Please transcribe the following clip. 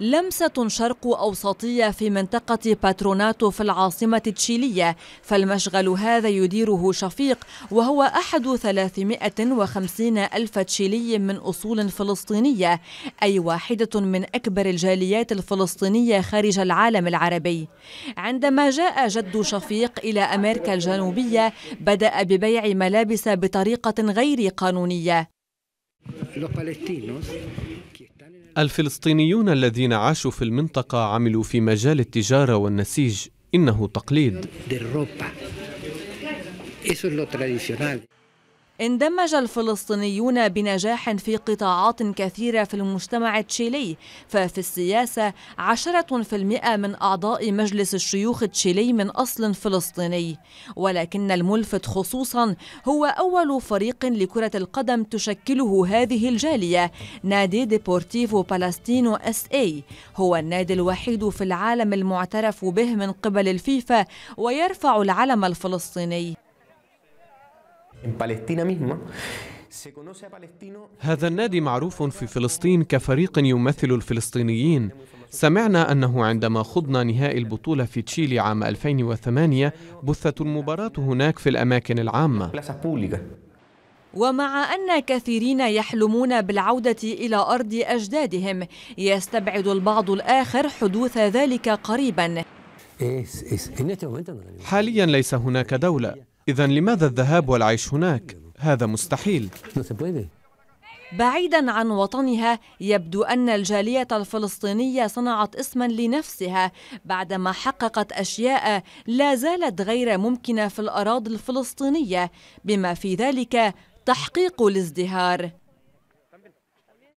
لمسة شرق أوسطية في منطقة باتروناتو في العاصمة التشيلية فالمشغل هذا يديره شفيق وهو أحد 350 ألف تشيلي من أصول فلسطينية أي واحدة من أكبر الجاليات الفلسطينية خارج العالم العربي عندما جاء جد شفيق إلى أمريكا الجنوبية بدأ ببيع ملابس بطريقة غير قانونية الفلسطينيون الذين عاشوا في المنطقة عملوا في مجال التجارة والنسيج إنه تقليد اندمج الفلسطينيون بنجاح في قطاعات كثيرة في المجتمع التشيلي ففي السياسة عشرة في المئة من أعضاء مجلس الشيوخ التشيلي من أصل فلسطيني ولكن الملفت خصوصا هو أول فريق لكرة القدم تشكله هذه الجالية نادي ديبورتيفو بالاستينو اس اي هو النادي الوحيد في العالم المعترف به من قبل الفيفا ويرفع العلم الفلسطيني هذا النادي معروف في فلسطين كفريق يمثل الفلسطينيين سمعنا أنه عندما خضنا نهائي البطولة في تشيلي عام 2008 بثت المباراة هناك في الأماكن العامة ومع أن كثيرين يحلمون بالعودة إلى أرض أجدادهم يستبعد البعض الآخر حدوث ذلك قريبا حاليا ليس هناك دولة إذا لماذا الذهاب والعيش هناك؟ هذا مستحيل بعيدا عن وطنها يبدو أن الجالية الفلسطينية صنعت اسما لنفسها بعدما حققت أشياء لا زالت غير ممكنة في الأراضي الفلسطينية بما في ذلك تحقيق الازدهار